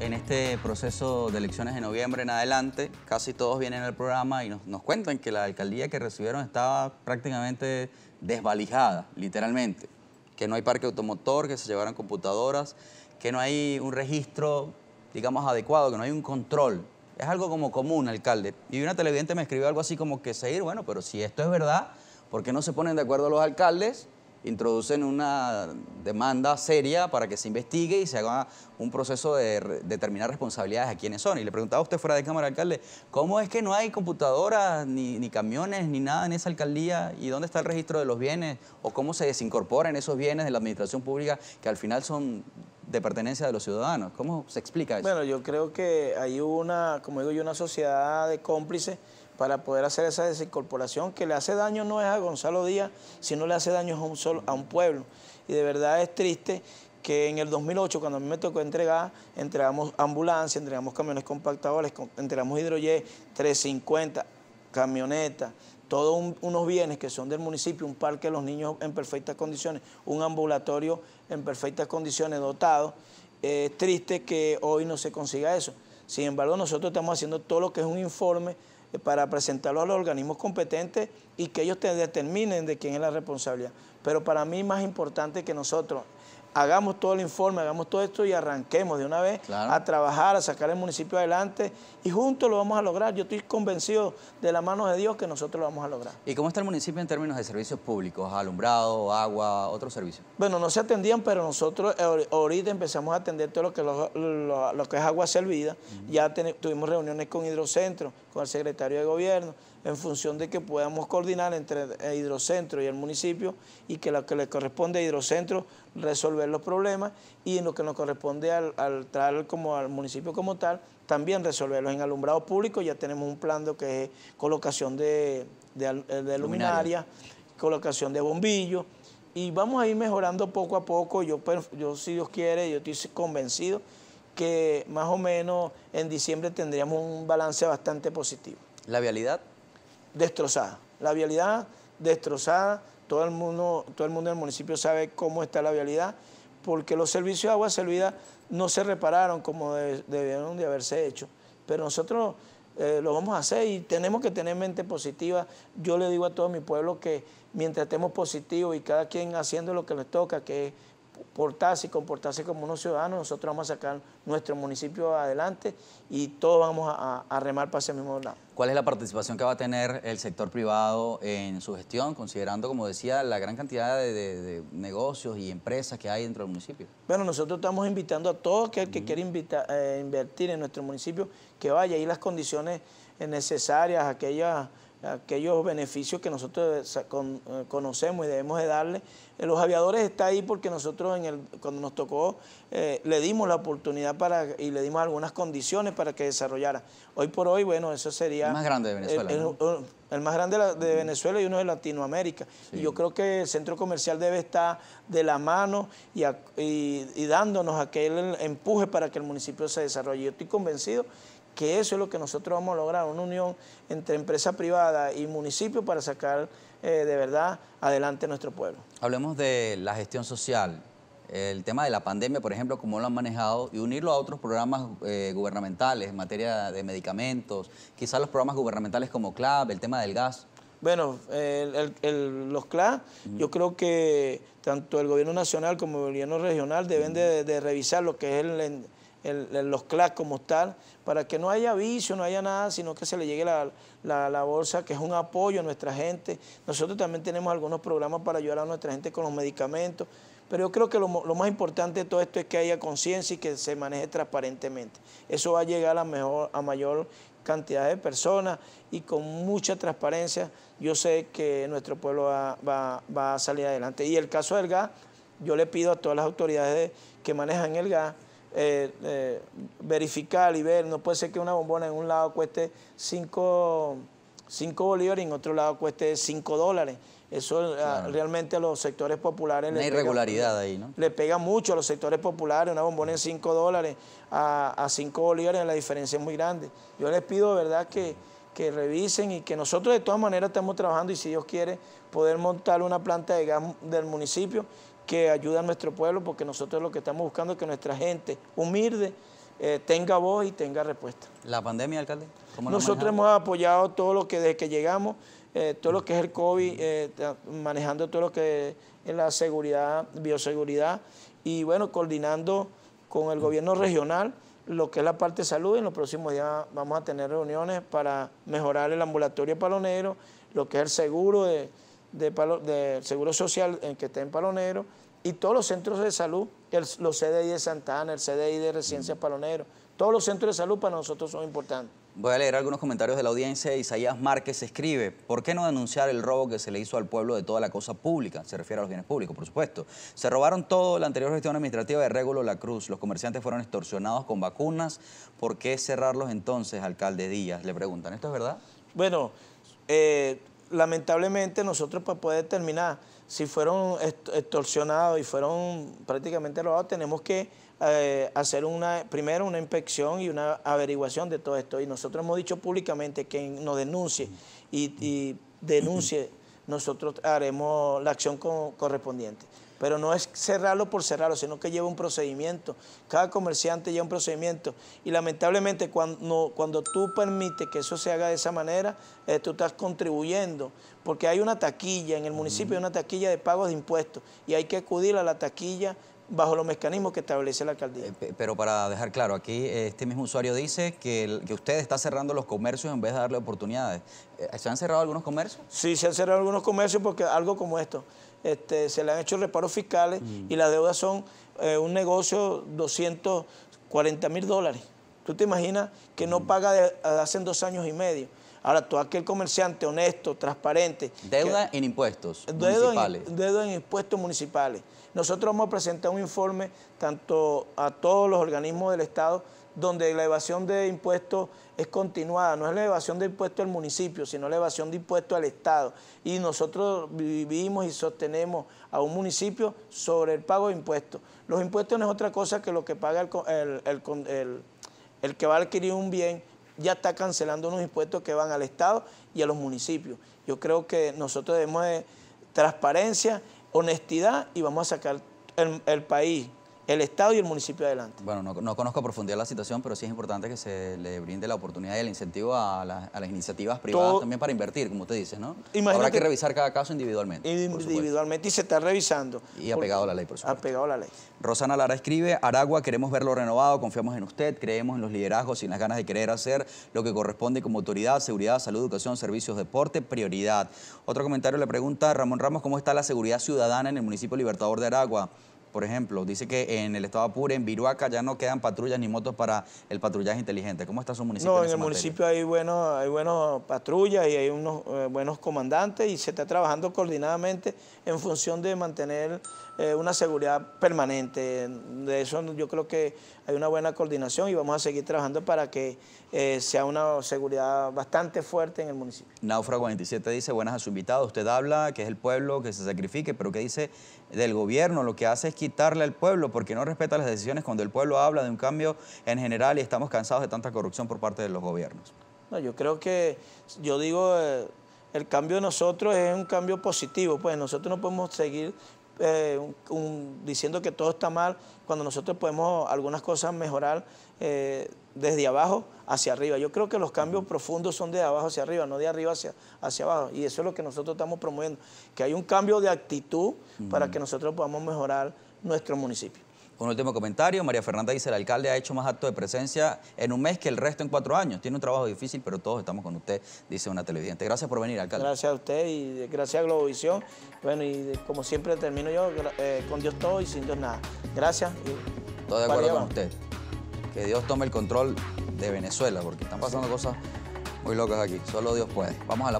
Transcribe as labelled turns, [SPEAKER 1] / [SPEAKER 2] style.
[SPEAKER 1] En este proceso de elecciones de noviembre en adelante, casi todos vienen al programa y nos, cuentan que la alcaldía que recibieron estaba prácticamente desvalijada, literalmente. Que no hay parque automotor, que se llevaron computadoras, que no hay un registro, digamos, adecuado, que no hay un control. Es algo como común, alcalde. Y una televidente me escribió algo así como que seguir, bueno, pero si esto es verdad, ¿por qué no se ponen de acuerdo los alcaldes introducen una demanda seria para que se investigue y se haga un proceso de determinar responsabilidades a quienes son. Y le preguntaba a usted fuera de cámara, alcalde, ¿cómo es que no hay computadoras, ni, ni, camiones, ni nada en esa alcaldía? ¿Y dónde está el registro de los bienes? ¿O cómo se desincorporan esos bienes de la administración pública que al final son de pertenencia de los ciudadanos? ¿Cómo se explica eso?
[SPEAKER 2] Bueno, yo creo que hay una, como digo yo, una sociedad de cómplices para poder hacer esa desincorporación que le hace daño no es a Gonzalo Díaz, sino le hace daño a un, pueblo. Y de verdad es triste que en el 2008, cuando a mí me tocó entregar, entregamos ambulancias, entregamos camiones compactadores, entregamos hidroye, 350, camionetas, todos unos bienes que son del municipio, un parque de los niños en perfectas condiciones, un ambulatorio en perfectas condiciones dotado. Es triste que hoy no se consiga eso. Sin embargo, nosotros estamos haciendo todo lo que es un informe eh, para presentarlo a los organismos competentes y que ellos te determinen de quién es la responsabilidad. Pero para mí más importante que nosotros hagamos todo el informe, hagamos todo esto y arranquemos de una vez a trabajar, a sacar el municipio adelante y juntos lo vamos a lograr. Yo estoy convencido de la mano de Dios que nosotros lo vamos a lograr.
[SPEAKER 1] ¿Y cómo está el municipio en términos de servicios públicos, alumbrado, agua, otros servicios?
[SPEAKER 2] Bueno, no se atendían, pero nosotros ahorita empezamos a atender todo lo que, lo, que es agua servida. Ya tuvimos reuniones con Hidrocentro, con el secretario de gobierno en función de que podamos coordinar entre el hidrocentro y el municipio y que lo que le corresponde a hidrocentro resolver los problemas y en lo que nos corresponde al, como al municipio como tal, también resolverlos. En alumbrado público ya tenemos un plan de que es colocación de, eh, luminarias, Luminaria. colocación de bombillos, y vamos a ir mejorando poco a poco. Yo, pues, yo si Dios quiere, yo estoy convencido que más o menos en diciembre tendríamos un balance bastante positivo. ¿La vialidad? destrozada. La vialidad destrozada, todo el mundo, todo el mundo del municipio sabe cómo está la vialidad, porque los servicios de agua servida no se repararon como debieron de haberse hecho. Pero nosotros eh, lo vamos a hacer y tenemos que tener mente positiva. Yo le digo a todo mi pueblo que mientras estemos positivos y cada quien haciendo lo que les toca, que es portarse y comportarse como unos ciudadanos, nosotros vamos a sacar nuestro municipio adelante y todos vamos a, remar para ese mismo lado.
[SPEAKER 1] ¿Cuál es la participación que va a tener el sector privado en su gestión, considerando, como decía, la gran cantidad de, negocios y empresas que hay dentro del municipio? Bueno, nosotros estamos invitando a todo aquel que quiera
[SPEAKER 2] eh, invertir en nuestro municipio que vaya y las condiciones necesarias, aquellas aquellos beneficios que nosotros eh, eh, conocemos y debemos de darle los aviadores está ahí porque nosotros cuando nos tocó eh, le dimos la oportunidad para y le dimos algunas condiciones para que desarrollara. Hoy por hoy, bueno, eso sería... El más grande de Venezuela. El, más grande de Venezuela y uno de Latinoamérica. Y yo creo que el centro comercial debe estar de la mano y, y, y dándonos aquel empuje para que el municipio se desarrolle. Yo estoy convencido que eso es lo que nosotros vamos a lograr, una unión entre empresa privada y municipio para sacar eh, de verdad adelante nuestro pueblo.
[SPEAKER 1] Hablemos de la gestión social. El tema de la pandemia, por ejemplo, cómo lo han manejado y unirlo a otros programas eh, gubernamentales en materia de medicamentos, quizás los programas gubernamentales como CLAB, el tema del gas.
[SPEAKER 2] Bueno, los CLA, yo creo que tanto el gobierno nacional como el gobierno regional deben de revisar lo que es el, los CLAC como tal, para que no haya vicio, no haya nada, sino que se le llegue la, bolsa, que es un apoyo a nuestra gente. Nosotros también tenemos algunos programas para ayudar a nuestra gente con los medicamentos, pero yo creo que lo, más importante de todo esto es que haya conciencia y que se maneje transparentemente. Eso va a llegar a, mejor, a mayor cantidad de personas y con mucha transparencia yo sé que nuestro pueblo va, va a salir adelante. Y el caso del gas, yo le pido a todas las autoridades que manejan el gas, eh, eh, verificar y ver. No puede ser que una bombona en un lado cueste 5 bolívares y en otro lado cueste 5 dólares. Eso ah, realmente a los sectores populares... la irregularidad ahí, ¿no? Le pega mucho a los sectores populares, una bombona en 5 dólares a, 5 bolívares, la diferencia es muy grande. Yo les pido de verdad que, que revisen y que nosotros de todas maneras estamos trabajando y si Dios quiere poder montar una planta de gas del municipio que ayuda a nuestro pueblo, porque nosotros lo que estamos buscando es que nuestra gente humilde eh, tenga voz y tenga respuesta.
[SPEAKER 1] ¿La pandemia, alcalde? nosotros
[SPEAKER 2] hemos apoyado todo lo que desde que llegamos, eh, todo lo que es el COVID, eh, manejando todo lo que es la seguridad, bioseguridad, y bueno, coordinando con el gobierno regional lo que es la parte de salud. En los próximos días vamos a tener reuniones para mejorar el ambulatorio palonero, lo que es el seguro de de, Seguro Social en que está en Palonero y todos los centros de salud, el, los CDI de Santana, el CDI de Residencia Palonero, todos los centros de salud para nosotros son importantes.
[SPEAKER 1] Voy a leer algunos comentarios de la audiencia. Isaías Márquez escribe, ¿por qué no denunciar el robo que se le hizo al pueblo de toda la cosa pública? Se refiere a los bienes públicos, por supuesto. Se robaron todo la anterior gestión administrativa de Régulo La Cruz. Los comerciantes fueron extorsionados con vacunas. ¿Por qué cerrarlos entonces, alcalde Díaz? Le preguntan, ¿esto es verdad? Bueno,
[SPEAKER 2] eh, lamentablemente nosotros para pues, poder determinar si fueron extorsionados y fueron prácticamente robados, tenemos que eh, hacer una, primero una inspección y una averiguación de todo esto. Y nosotros hemos dicho públicamente que nos denuncie y, denuncie, nosotros haremos la acción correspondiente pero no es cerrarlo por cerrarlo, sino que lleva un procedimiento. Cada comerciante lleva un procedimiento y lamentablemente cuando, tú permites que eso se haga de esa manera, eh, tú estás contribuyendo, porque hay una taquilla en el municipio, hay una taquilla de pagos de impuestos y hay que acudir a la taquilla bajo los mecanismos que establece la alcaldía. Eh,
[SPEAKER 1] pero para dejar claro, aquí eh, este mismo usuario dice que usted está cerrando los comercios en vez de darle oportunidades. ¿Se han cerrado algunos comercios? Sí, se han cerrado
[SPEAKER 2] algunos comercios porque algo como esto.
[SPEAKER 1] Este, se le han hecho
[SPEAKER 2] reparos fiscales y las deudas son eh, un negocio 240 mil dólares. Tú te imaginas que no paga de, hace dos años y medio. Ahora, todo aquel comerciante honesto, transparente. Deuda en impuestos municipales. deuda en impuestos municipales. Nosotros vamos a presentar un informe tanto a todos los organismos del Estado donde la evasión de impuestos es continuada, no es la evasión de impuestos al municipio, sino la evasión de impuestos al Estado. Y nosotros vivimos y sostenemos a un municipio sobre el pago de impuestos. Los impuestos no es otra cosa que lo que paga el, el, que va a adquirir un bien, ya está cancelando unos impuestos que van al Estado y a los municipios. Yo creo que nosotros debemos de transparencia, honestidad
[SPEAKER 1] y vamos a sacar el país el Estado y el municipio adelante. Bueno, no, conozco a profundidad la situación, pero sí es importante que se le brinde la oportunidad y el incentivo a, las iniciativas privadas también para invertir, como usted dice, ¿no? Habrá que revisar cada caso individualmente. Individualmente, y se está revisando. Y ha pegado la ley, por supuesto. Ha a la ley. Rosana Lara escribe, Aragua, queremos verlo renovado, confiamos en usted, creemos en los liderazgos y en las ganas de querer hacer lo que corresponde como autoridad, seguridad, salud, educación, servicios, deporte, prioridad. Otro comentario le pregunta, Ramón Ramos, ¿cómo está la seguridad ciudadana en el municipio Libertador de Aragua? Por ejemplo, dice que en el estado Apure, en Viruaca, ya no quedan patrullas ni motos para el patrullaje inteligente. ¿Cómo está su municipio? No, en, el municipio
[SPEAKER 2] hay buenas hay patrullas y hay unos eh, buenos comandantes y se está trabajando coordinadamente en función de mantener eh, una seguridad permanente. De eso yo creo que hay una buena coordinación y vamos a seguir trabajando para que eh, sea una seguridad bastante fuerte en el municipio.
[SPEAKER 1] Náufrago 47 dice, buenas a su invitado, usted habla que es el pueblo que se sacrifique, pero qué dice del gobierno, lo que hace es quitarle al pueblo porque no respeta las decisiones cuando el pueblo habla de un cambio en general y estamos cansados de tanta corrupción por parte de los gobiernos.
[SPEAKER 2] No, yo creo que, yo digo... Eh, el cambio de nosotros es un cambio positivo, pues nosotros no podemos seguir eh, diciendo que todo está mal, cuando nosotros podemos algunas cosas mejorar eh, desde abajo hacia arriba. Yo creo que los cambios profundos son de abajo hacia arriba, no de arriba hacia, hacia abajo. Y eso es lo que nosotros estamos promoviendo, que hay un cambio de actitud para mm. que nosotros
[SPEAKER 1] podamos mejorar nuestro municipio. Un último comentario, María Fernanda dice, el alcalde ha hecho más acto de presencia en un mes que el resto en cuatro años. Tiene un trabajo difícil, pero todos estamos con usted, dice una televidente. Gracias por venir, alcalde.
[SPEAKER 2] Gracias a usted y gracias a Globovisión. Bueno, y como siempre termino yo, eh, con Dios todo y sin Dios nada. Gracias. Y...
[SPEAKER 1] Todo de acuerdo con usted. Que Dios tome el control de Venezuela, porque están pasando cosas muy locas aquí. Solo Dios puede. Vamos
[SPEAKER 2] a la